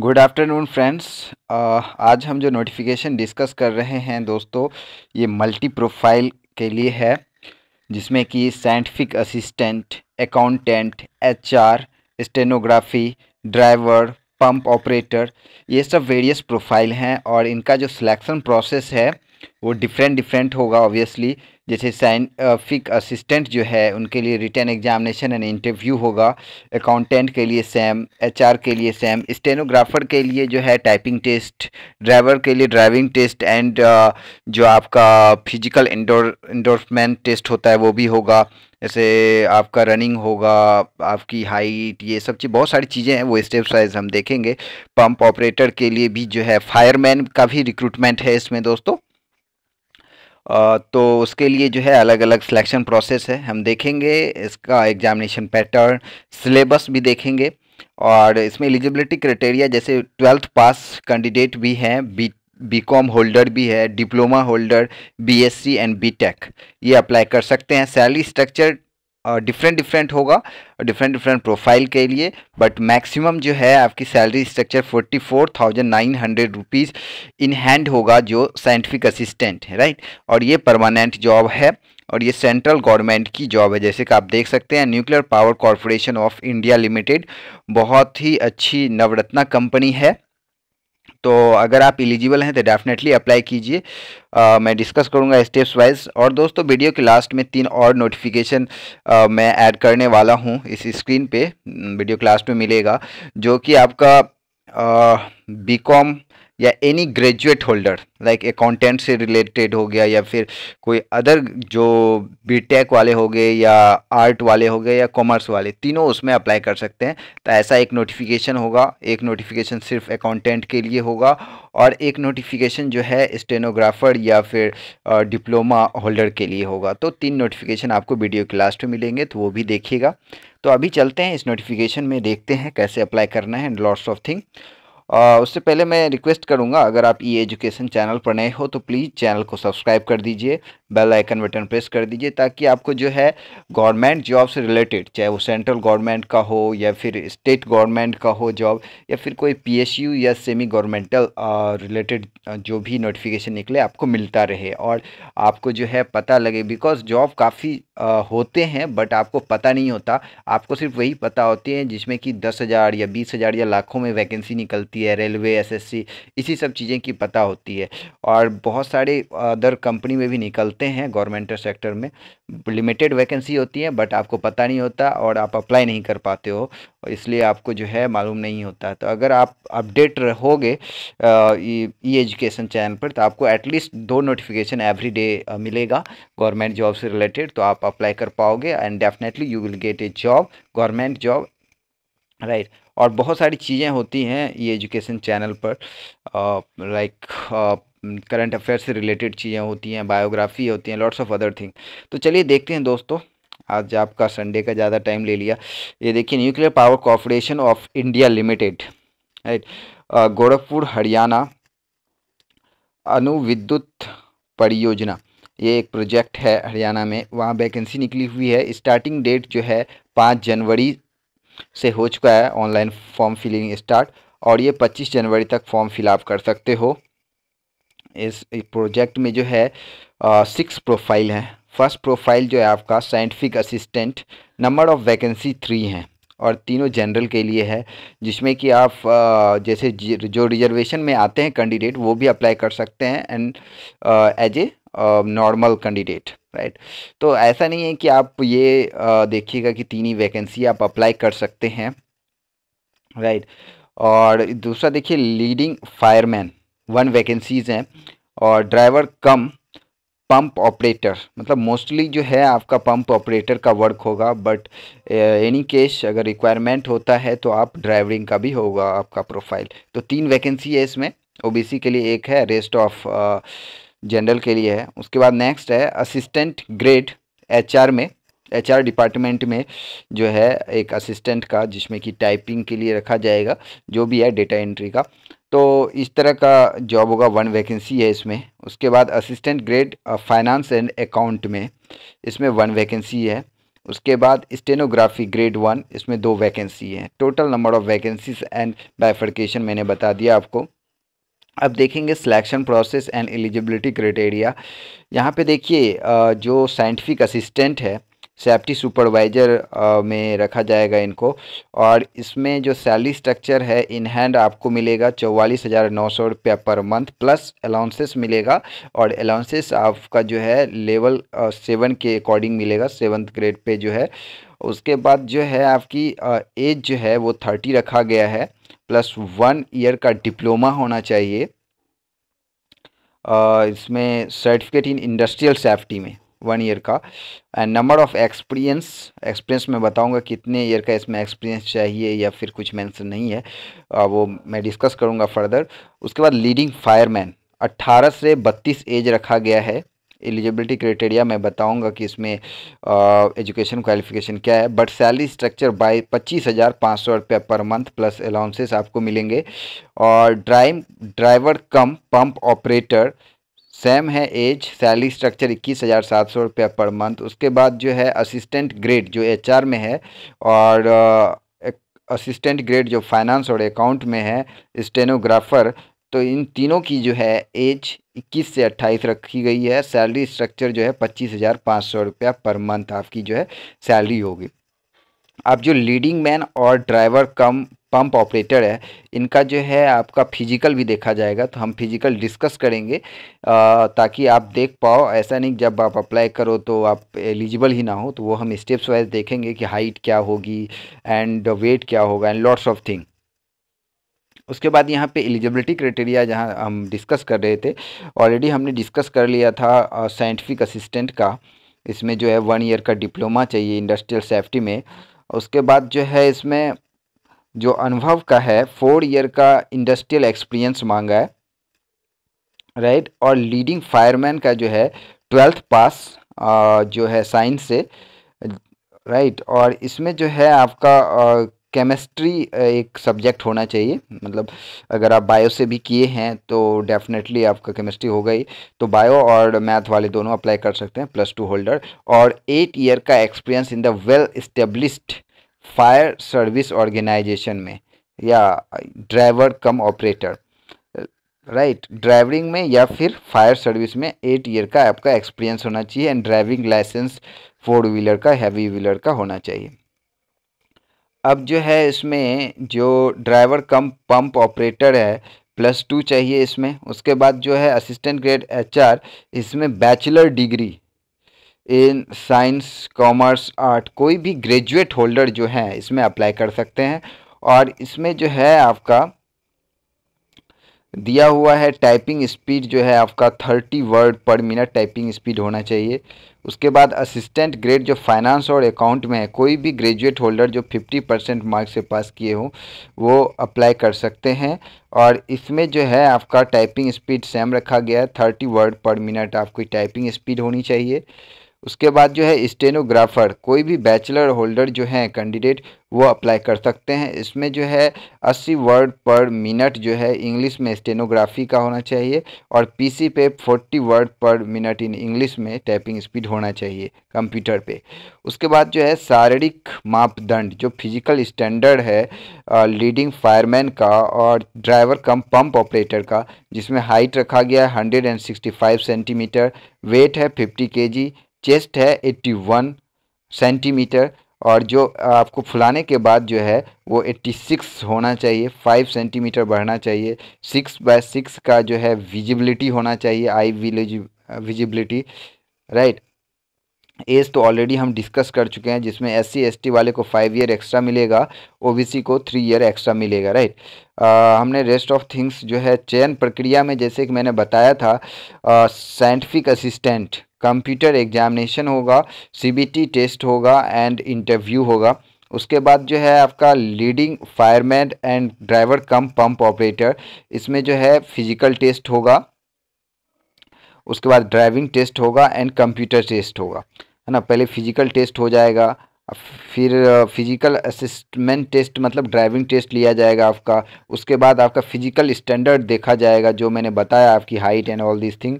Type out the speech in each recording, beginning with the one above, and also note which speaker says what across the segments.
Speaker 1: Good afternoon friends आज हम जो नोटिफिकेशन डिस्कस कर रहे हैं दोस्तों ये मल्टी प्रोफाइल के लिए है जिसमें कि scientific assistant accountant HR stenography driver pump operator ये सब वेरियस प्रोफाइल हैं और इनका जो सिलेक्शन प्रोसेस है वो डिफरेंट डिफरेंट होगा ऑब्वियसली जैसे साइंटिफिक असिस्टेंट जो है उनके लिए रिटर्न एग्जामिनेशन एंड इंटरव्यू होगा अकाउंटेंट के लिए सेम एचआर के लिए सेम स्टेनोग्राफर के लिए जो है टाइपिंग टेस्ट ड्राइवर के लिए ड्राइविंग टेस्ट एंड जो आपका फिजिकल इंडोर इंडोर्समेंट टेस्ट होता है वो भी होगा जैसे आपका रनिंग होगा आपकी हाइट ये सब चीज़ बहुत सारी चीज़ें हैं वो स्टेप साइज हम देखेंगे पंप ऑपरेटर के लिए भी जो है फायरमैन का भी रिक्रूटमेंट है इसमें दोस्तों तो उसके लिए जो है अलग अलग सिलेक्शन प्रोसेस है हम देखेंगे इसका एग्जामिनेशन पैटर्न सिलेबस भी देखेंगे और इसमें एलिजिबिलिटी क्राइटेरिया जैसे ट्वेल्थ पास कैंडिडेट भी हैं बी बीकॉम होल्डर भी है diploma holder BSc and BTech ये अप्लाई कर सकते हैं सैलरी स्ट्रक्चर डिफरेंट डिफरेंट होगा डिफरेंट डिफरेंट प्रोफाइल के लिए बट मैक्सिमम जो है आपकी salary structure forty four thousand nine hundred rupees in hand होगा जो साइंटिफिक असिस्टेंट है राइट और ये परमानेंट जॉब है और ये सेंट्रल गवर्नमेंट की जॉब है जैसे कि आप देख सकते हैं Nuclear Power Corporation of India Limited बहुत ही अच्छी नवरत्ना कंपनी है तो अगर आप एलिजिबल हैं तो डेफिनेटली अप्लाई कीजिए मैं डिस्कस करूँगा स्टेप्स वाइज और दोस्तों वीडियो के लास्ट में तीन और नोटिफिकेशन मैं ऐड करने वाला हूँ इस स्क्रीन पे वीडियो के लास्ट में मिलेगा जो कि आपका बी कॉम या any graduate holder like accountant से रिलेटेड हो गया या फिर कोई अदर जो बीटेक वाले हो गए या आर्ट वाले हो गए या कॉमर्स वाले तीनों उसमें अप्लाई कर सकते हैं तो ऐसा एक नोटिफिकेशन होगा एक नोटिफिकेशन सिर्फ अकाउंटेंट के लिए होगा और एक नोटिफिकेशन जो है स्टेनोग्राफर या फिर डिप्लोमा होल्डर के लिए होगा तो तीन नोटिफिकेशन आपको वीडियो के लास्ट में मिलेंगे तो वो भी देखिएगा तो अभी चलते हैं इस नोटिफिकेशन में देखते हैं कैसे अप्लाई करना है एंड लॉट्स ऑफ थिंग उससे पहले मैं रिक्वेस्ट करूँगा अगर आप ई एजुकेशन चैनल पर नए हो तो प्लीज़ चैनल को सब्सक्राइब कर दीजिए बेल आइकन बटन प्रेस कर दीजिए ताकि आपको जो है गवर्नमेंट जॉब से रिलेटेड चाहे वो सेंट्रल गवर्नमेंट का हो या फिर स्टेट गवर्नमेंट का हो जॉब या फिर कोई पीएसयू या सेमी गवर्नमेंटल रिलेटेड जो भी नोटिफिकेशन निकले आपको मिलता रहे और आपको जो है पता लगे बिकॉज जॉब काफ़ी होते हैं बट आपको पता नहीं होता आपको सिर्फ वही पता होती है जिसमें कि दस हज़ार या बीस हज़ार या लाखों में वैकेंसी निकलती है रेलवे एसएससी इसी सब चीज़ें की पता होती है और बहुत सारे अदर कंपनी में भी निकलते होते हैं गवर्नमेंट सेक्टर में लिमिटेड वैकेंसी होती है बट आपको पता नहीं होता और आप अप्लाई नहीं कर पाते हो इसलिए आपको जो है मालूम नहीं होता तो अगर आप अपडेट रहोगे ई एजुकेशन चैनल पर तो आपको एटलीस्ट दो नोटिफिकेशन एवरी डे मिलेगा गवर्नमेंट जॉब से रिलेटेड तो आप अप्लाई कर पाओगे and definitely you will get a job government job right और बहुत सारी चीज़ें होती हैं ये एजुकेशन चैनल पर लाइक करंट अफेयर से रिलेटेड चीज़ें होती हैं बायोग्राफी होती हैं लॉट्स ऑफ अदर थिंग तो चलिए देखते हैं दोस्तों आज आपका संडे का ज़्यादा टाइम ले लिया ये देखिए Nuclear Power Corporation of India Limited right Gorakhpur Haryana अनुविद्युत परियोजना ये एक प्रोजेक्ट है हरियाणा में वहाँ वैकेंसी निकली हुई है स्टार्टिंग डेट जो है पाँच जनवरी से हो चुका है ऑनलाइन फॉर्म फिलिंग स्टार्ट और ये पच्चीस जनवरी तक फॉर्म फिलअप कर सकते हो इस प्रोजेक्ट में जो है सिक्स प्रोफाइल हैं फर्स्ट प्रोफाइल जो है आपका scientific assistant number of vacancy three हैं और तीनों जनरल के लिए है जिसमें कि आप जैसे जो रिजर्वेशन में आते हैं कैंडिडेट वो भी अप्लाई कर सकते हैं and as a normal candidate right तो ऐसा नहीं है कि आप ये देखिएगा कि तीन ही वैकेंसी आप अप्लाई कर सकते हैं राइट right. और दूसरा देखिए लीडिंग फायरमैन वन वैकेंसीज़ हैं और ड्राइवर कम पंप ऑपरेटर मतलब मोस्टली जो है आपका पंप ऑपरेटर का वर्क होगा बट एनी केस अगर रिक्वायरमेंट होता है तो आप ड्राइवरिंग का भी होगा आपका प्रोफाइल तो तीन वैकेंसी है इसमें ओबीसी के लिए एक है रेस्ट ऑफ जनरल के लिए है उसके बाद नेक्स्ट है असिस्टेंट ग्रेड एचआर में एचआर डिपार्टमेंट में जो है एक असिस्टेंट का जिसमें कि टाइपिंग के लिए रखा जाएगा जो भी है डेटा एंट्री का तो इस तरह का जॉब होगा वन वैकेंसी है इसमें उसके बाद assistant grade finance and account में इसमें वन वैकेंसी है उसके बाद स्टेनोग्राफी ग्रेड वन इसमें दो वैकेंसी है total number of vacancies and bifurcation मैंने बता दिया आपको अब देखेंगे selection process and eligibility criteria यहाँ पे देखिए uh, जो साइंटिफिक असिस्टेंट है सेफ्टी सुपरवाइज़र में रखा जाएगा इनको और इसमें जो सैलरी स्ट्रक्चर है इन हैंड आपको मिलेगा चौवालीस हज़ार नौ सौ रुपया पर मंथ प्लस अलाउंसेस मिलेगा और अलाउंसेस आपका जो है लेवल सेवन के अकॉर्डिंग मिलेगा सेवन्थ ग्रेड पे जो है उसके बाद जो है आपकी एज जो है वो थर्टी रखा गया है प्लस वन ईयर का डिप्लोमा होना चाहिए इसमें सर्टिफिकेट इन इंडस्ट्रियल सेफ्टी में वन ईयर का and number of experience experience मैं बताऊंगा कितने ईयर का इसमें एक्सपीरियंस चाहिए या फिर कुछ मेंशन नहीं है आ, वो मैं डिस्कस करूंगा फर्दर उसके बाद लीडिंग फायरमैन 18 से 32 एज रखा गया है एलिजिबिलिटी क्राइटेरिया मैं बताऊंगा कि इसमें एजुकेशन क्वालिफिकेशन क्या है बट सैलरी स्ट्रक्चर बाई पच्चीस हज़ार पाँच सौ रुपये पर मंथ प्लस अलाउंसेस आपको मिलेंगे और drive driver cum pump operator same है एज सैलरी स्ट्रक्चर इक्कीस हज़ार सात सौ रुपये पर मंथ उसके बाद जो है असिस्टेंट ग्रेड जो एचआर में है और असिस्टेंट ग्रेड जो फाइनेंस और अकाउंट में है स्टेनोग्राफर तो इन तीनों की जो है एज इक्कीस से अट्ठाईस रखी गई है सैलरी स्ट्रक्चर जो है पच्चीस हज़ार पाँच सौ रुपया पर मंथ आपकी जो है सैलरी होगी अब जो लीडिंग मैन और ड्राइवर कम पंप ऑपरेटर है इनका जो है आपका फिजिकल भी देखा जाएगा तो हम फिजिकल डिस्कस करेंगे आ, ताकि आप देख पाओ ऐसा नहीं जब आप अप्लाई करो तो आप एलिजिबल ही ना हो तो वो हम स्टेप्स वाइज देखेंगे कि हाइट क्या होगी एंड वेट क्या होगा एंड लॉट्स ऑफ थिंग उसके बाद यहाँ पे एलिजिबिलिटी क्राइटेरिया जहाँ हम डिस्कस कर रहे थे ऑलरेडी हमने डिस्कस कर लिया था साइंटिफिक असिस्टेंट का इसमें जो है वन ईयर का डिप्लोमा चाहिए इंडस्ट्रियल सेफ्टी में उसके बाद जो है इसमें जो अनुभव का है फोर ईयर का इंडस्ट्रियल एक्सपीरियंस मांगा है राइट right? और लीडिंग फायरमैन का जो है ट्वेल्थ पास जो है साइंस से राइट right? और इसमें जो है आपका केमिस्ट्री एक सब्जेक्ट होना चाहिए मतलब अगर आप बायो से भी किए हैं तो डेफिनेटली आपका केमिस्ट्री हो गई तो बायो और मैथ वाले दोनों अप्लाई कर सकते हैं प्लस टू होल्डर और एट ईयर का experience in the well established fire service organisation में या driver cum operator right driving में या फिर फायर सर्विस में एट ईयर का आपका एक्सपीरियंस होना चाहिए and driving licence four wheeler का हैवी व्हीलर का होना चाहिए अब जो है इसमें जो ड्राइवर कम पंप ऑपरेटर है प्लस टू चाहिए इसमें उसके बाद जो है असिस्टेंट ग्रेड एचआर इसमें bachelor degree in science commerce art कोई भी ग्रेजुएट होल्डर जो है इसमें अप्लाई कर सकते हैं और इसमें जो है आपका दिया हुआ है टाइपिंग स्पीड जो है आपका thirty word per minute typing speed होना चाहिए उसके बाद असिस्टेंट ग्रेड जो फाइनेंस और अकाउंट में है कोई भी ग्रेजुएट होल्डर जो फिफ्टी परसेंट मार्क्स से पास किए हों वो अप्लाई कर सकते हैं और इसमें जो है आपका टाइपिंग स्पीड सेम रखा गया है थर्टी वर्ड पर मिनट आपकी टाइपिंग स्पीड होनी चाहिए उसके बाद जो है स्टेनोग्राफर कोई भी बैचलर होल्डर जो है कैंडिडेट वो अप्लाई कर सकते हैं इसमें जो है 80 वर्ड पर मिनट जो है इंग्लिश में स्टेनोग्राफी का होना चाहिए और पीसी पे 40 word per minute in English में टाइपिंग स्पीड होना चाहिए कंप्यूटर पे उसके बाद जो है शारीरिक मापदंड जो फिजिकल स्टैंडर्ड है लीडिंग फायरमैन का और ड्राइवर कम पंप ऑपरेटर का जिसमें हाइट रखा गया है हंड्रेड सेंटीमीटर वेट है फिफ्टी के चेस्ट है 81 सेंटीमीटर और जो आपको फुलाने के बाद जो है वो 86 होना चाहिए 5 सेंटीमीटर बढ़ना चाहिए 6 बाय सिक्स का जो है विजिबिलिटी होना चाहिए आई विजिबिलिटी राइट एज तो ऑलरेडी हम डिस्कस कर चुके हैं जिसमें एस सी एस टी वाले को फाइव ईयर एक्स्ट्रा मिलेगा ओ बी सी को थ्री ईयर एक्स्ट्रा मिलेगा राइट आ, हमने रेस्ट ऑफ थिंग्स जो है चयन प्रक्रिया में जैसे कि मैंने बताया था साइंटिफिक असिस्टेंट कंप्यूटर एग्जामिनेशन होगा सीबीटी टेस्ट होगा एंड इंटरव्यू होगा उसके बाद जो है आपका leading fireman and driver cum pump operator इसमें जो है फिजिकल टेस्ट होगा उसके बाद ड्राइविंग टेस्ट होगा एंड कंप्यूटर टेस्ट होगा है ना पहले फिजिकल टेस्ट हो जाएगा फिर फिज़िकल असिस्टमेंट टेस्ट मतलब ड्राइविंग टेस्ट लिया जाएगा आपका उसके बाद आपका फिज़िकल स्टैंडर्ड देखा जाएगा जो मैंने बताया आपकी height and all this thing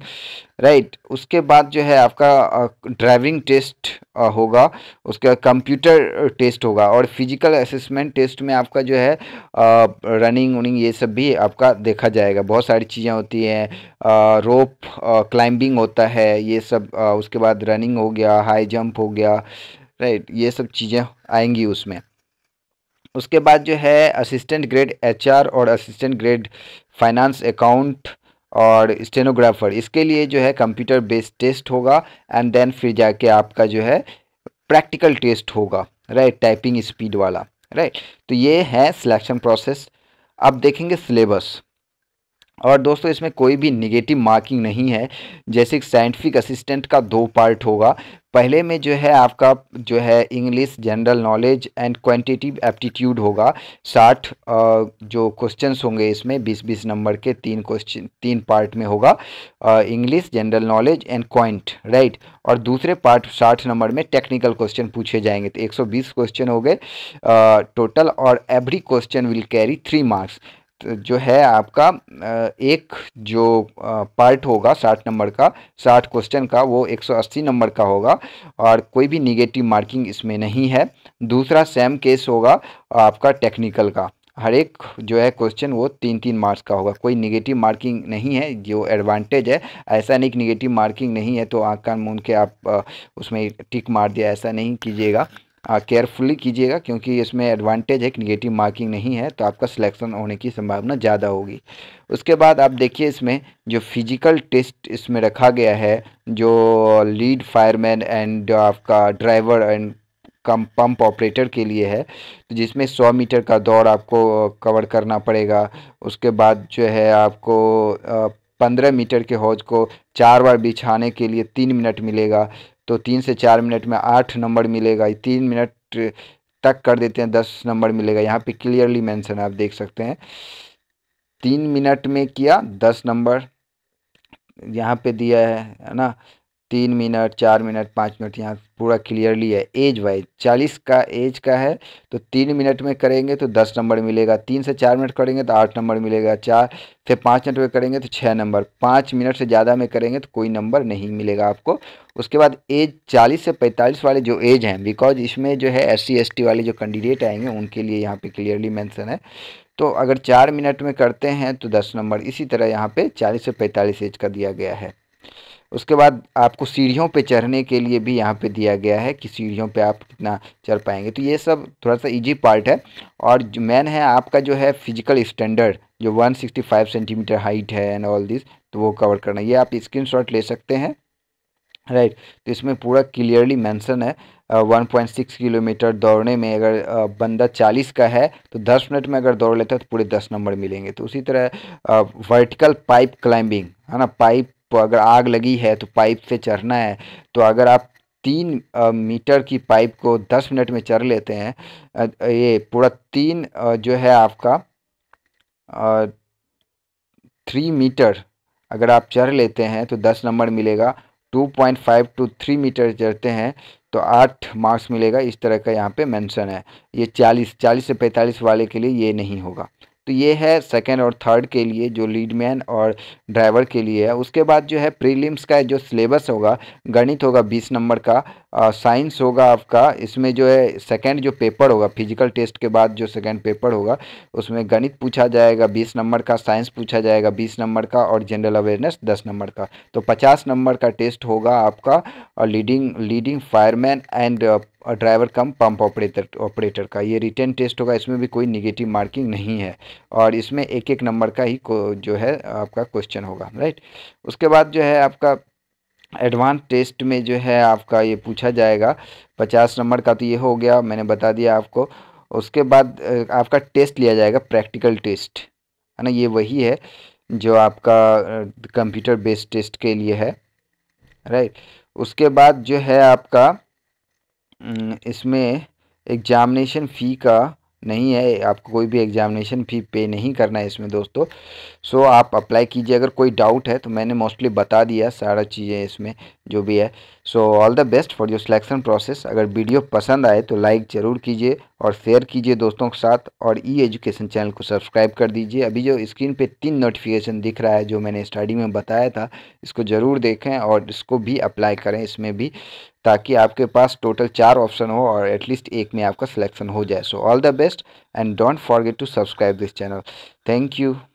Speaker 1: right उसके बाद जो है आपका ड्राइविंग टेस्ट होगा उसके बाद कंप्यूटर टेस्ट होगा और फिजिकल असिस्मेंट टेस्ट में आपका जो है रनिंग उनिंग ये सब भी आपका देखा जाएगा बहुत सारी चीज़ें होती हैं रोप क्लाइंबिंग होता है ये सब आ, उसके बाद रनिंग हो गया हाई जंप हो गया राइट ये सब चीज़ें आएंगी उसमें उसके बाद जो है असिस्टेंट ग्रेड एचआर और असिस्टेंट ग्रेड फाइनेंस अकाउंट और स्टेनोग्राफर इसके लिए जो है कंप्यूटर बेस्ड टेस्ट होगा एंड देन फिर जाके आपका जो है प्रैक्टिकल टेस्ट होगा राइट टाइपिंग स्पीड वाला राइट तो ये है सिलेक्शन प्रोसेस अब देखेंगे सिलेबस और दोस्तों इसमें कोई भी निगेटिव मार्किंग नहीं है जैसे साइंटिफिक असिस्टेंट का दो पार्ट होगा पहले में जो है आपका जो है English general knowledge and quantitative aptitude होगा साठ जो क्वेश्चंस होंगे इसमें बीस बीस नंबर के तीन क्वेश्चन तीन पार्ट में होगा English general knowledge and quant right और दूसरे पार्ट साठ नंबर में टेक्निकल क्वेश्चन पूछे जाएंगे तो एक सौ बीस क्वेश्चन हो गए टोटल और every question will carry three marks जो है आपका एक जो पार्ट होगा साठ नंबर का साठ क्वेश्चन का वो एक सौ अस्सी नंबर का होगा और कोई भी निगेटिव मार्किंग इसमें नहीं है दूसरा सेम केस होगा आपका टेक्निकल का हर एक जो है क्वेश्चन वो तीन तीन मार्क्स का होगा कोई निगेटिव मार्किंग नहीं है जो एडवांटेज है ऐसा नहीं कि निगेटिव मार्किंग नहीं है तो आँख कान मून के आप उसमें टिक मार दिया ऐसा नहीं कीजिएगा केयरफुली कीजिएगा क्योंकि इसमें एडवांटेज है कि निगेटिव मार्किंग नहीं है तो आपका सिलेक्शन होने की संभावना ज़्यादा होगी उसके बाद आप देखिए इसमें जो फिजिकल टेस्ट इसमें रखा गया है जो लीड फायरमैन एंड आपका driver and cum pump operator के लिए है तो जिसमें 100 मीटर का दौड़ आपको कवर करना पड़ेगा उसके बाद जो है आपको पंद्रह मीटर के हौज को चार बार बिछाने के लिए तीन मिनट मिलेगा तो तीन से चार मिनट में आठ नंबर मिलेगा तीन मिनट तक कर देते हैं दस नंबर मिलेगा यहाँ पे क्लियरली मेंशन आप देख सकते हैं तीन मिनट में किया दस नंबर यहाँ पे दिया है है ना तीन मिनट चार मिनट पाँच मिनट यहाँ पूरा क्लियरली है एज वाइज चालीस का एज का है तो तीन मिनट में करेंगे तो दस नंबर मिलेगा तीन से चार मिनट करेंगे तो आठ नंबर मिलेगा चार से पाँच मिनट में करेंगे तो छः नंबर पाँच मिनट से ज़्यादा में करेंगे तो कोई नंबर नहीं मिलेगा आपको उसके बाद एज चालीस से पैंतालीस वाले जो एज हैं बिकॉज इसमें जो है एस सी वाले जो कैंडिडेट आएंगे उनके लिए यहाँ पर क्लियरली मैंसन है तो अगर चार मिनट में करते हैं तो दस नंबर इसी तरह यहाँ पर चालीस से पैंतालीस एज का दिया गया है उसके बाद आपको सीढ़ियों पे चढ़ने के लिए भी यहाँ पे दिया गया है कि सीढ़ियों पे आप कितना चढ़ पाएंगे तो ये सब थोड़ा सा इजी पार्ट है और मेन है आपका जो है फिजिकल स्टैंडर्ड जो 165 सेंटीमीटर हाइट है एंड ऑल दिस तो वो कवर करना ये आप शॉट ले सकते हैं राइट right. तो इसमें पूरा क्लियरली मेंशन है वन पॉइंट सिक्स किलोमीटर दौड़ने में अगर बंदा चालीस का है तो दस मिनट में अगर दौड़ लेता है तो पूरे दस नंबर मिलेंगे तो उसी तरह वर्टिकल पाइप क्लाइंबिंग है ना पाइप अगर आग लगी है तो पाइप से चढ़ना है तो अगर आप तीन मीटर की पाइप को दस मिनट में चढ़ लेते हैं ये पूरा तीन जो है आपका थ्री मीटर अगर आप चढ़ लेते हैं तो दस नंबर मिलेगा two point five to three metre चढ़ते हैं तो आठ मार्क्स मिलेगा इस तरह का यहाँ पे मेंशन है ये चालीस चालीस से पैंतालीस वाले के लिए ये नहीं होगा तो ये है सेकेंड और थर्ड के लिए जो लीड मैन और ड्राइवर के लिए है उसके बाद जो है प्रीलिम्स का जो सिलेबस होगा गणित होगा बीस नंबर का साइंस होगा आपका इसमें जो है सेकेंड जो पेपर होगा फिजिकल टेस्ट के बाद जो सेकेंड पेपर होगा उसमें गणित पूछा जाएगा बीस नंबर का साइंस पूछा जाएगा बीस नंबर का और जनरल अवेयरनेस दस नंबर का तो पचास नंबर का टेस्ट होगा आपका लीडिंग लीडिंग फायरमैन एंड और driver cum pump operator operator का ये रिटर्न टेस्ट होगा इसमें भी कोई निगेटिव मार्किंग नहीं है और इसमें एक एक नंबर का ही जो है आपका क्वेश्चन होगा राइट उसके बाद जो है आपका एडवांस टेस्ट में जो है आपका ये पूछा जाएगा पचास नंबर का तो ये हो गया मैंने बता दिया आपको उसके बाद आपका टेस्ट लिया जाएगा प्रैक्टिकल टेस्ट है ना ये वही है जो आपका कंप्यूटर बेस्ड टेस्ट के लिए है राइट उसके बाद जो है आपका हम्म, इसमें एग्जामिनेशन फ़ी का नहीं है आपको कोई भी एग्जामिनेशन फ़ी पे नहीं करना है इसमें दोस्तों सो आप अप्लाई कीजिए अगर कोई डाउट है तो मैंने मोस्टली बता दिया सारा चीज़ें इसमें जो भी है so all the best for your selection process अगर वीडियो पसंद आए तो लाइक ज़रूर कीजिए और शेयर कीजिए दोस्तों के साथ और ई एजुकेशन चैनल को सब्सक्राइब कर दीजिए अभी जो स्क्रीन पे तीन नोटिफिकेशन दिख रहा है जो मैंने स्टडी में बताया था इसको ज़रूर देखें और इसको भी अप्लाई करें इसमें भी ताकि आपके पास टोटल चार ऑप्शन हो और एटलीस्ट एक में आपका सिलेक्शन हो जाए so all the best and don't forget to subscribe this channel thank you